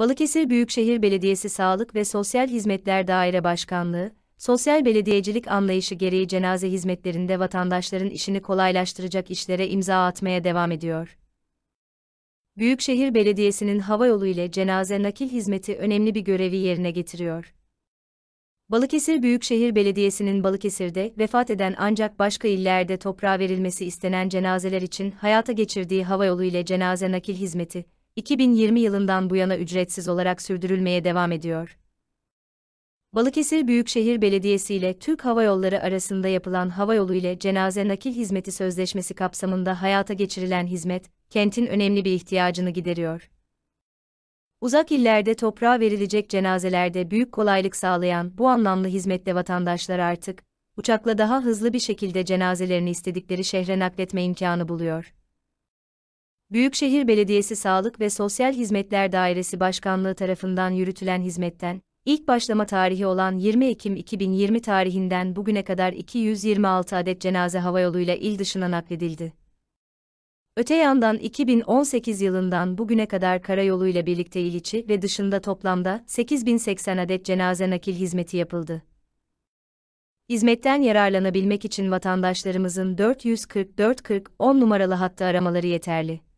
Balıkesir Büyükşehir Belediyesi Sağlık ve Sosyal Hizmetler Daire Başkanlığı, sosyal belediyecilik anlayışı gereği cenaze hizmetlerinde vatandaşların işini kolaylaştıracak işlere imza atmaya devam ediyor. Büyükşehir Belediyesi'nin havayolu ile cenaze nakil hizmeti önemli bir görevi yerine getiriyor. Balıkesir Büyükşehir Belediyesi'nin Balıkesir'de vefat eden ancak başka illerde toprağa verilmesi istenen cenazeler için hayata geçirdiği havayolu ile cenaze nakil hizmeti, 2020 yılından bu yana ücretsiz olarak sürdürülmeye devam ediyor. Balıkesir Büyükşehir Belediyesi ile Türk Hava Yolları arasında yapılan hava yolu ile cenaze nakil hizmeti sözleşmesi kapsamında hayata geçirilen hizmet, kentin önemli bir ihtiyacını gideriyor. Uzak illerde toprağa verilecek cenazelerde büyük kolaylık sağlayan bu anlamlı hizmetle vatandaşlar artık, uçakla daha hızlı bir şekilde cenazelerini istedikleri şehre nakletme imkanı buluyor. Büyükşehir Belediyesi Sağlık ve Sosyal Hizmetler Dairesi Başkanlığı tarafından yürütülen hizmetten, ilk başlama tarihi olan 20 Ekim 2020 tarihinden bugüne kadar 226 adet cenaze havayoluyla il dışına nakledildi. Öte yandan 2018 yılından bugüne kadar karayoluyla birlikte il içi ve dışında toplamda 8080 adet cenaze nakil hizmeti yapıldı. Hizmetten yararlanabilmek için vatandaşlarımızın 444 40 10 numaralı hattı aramaları yeterli.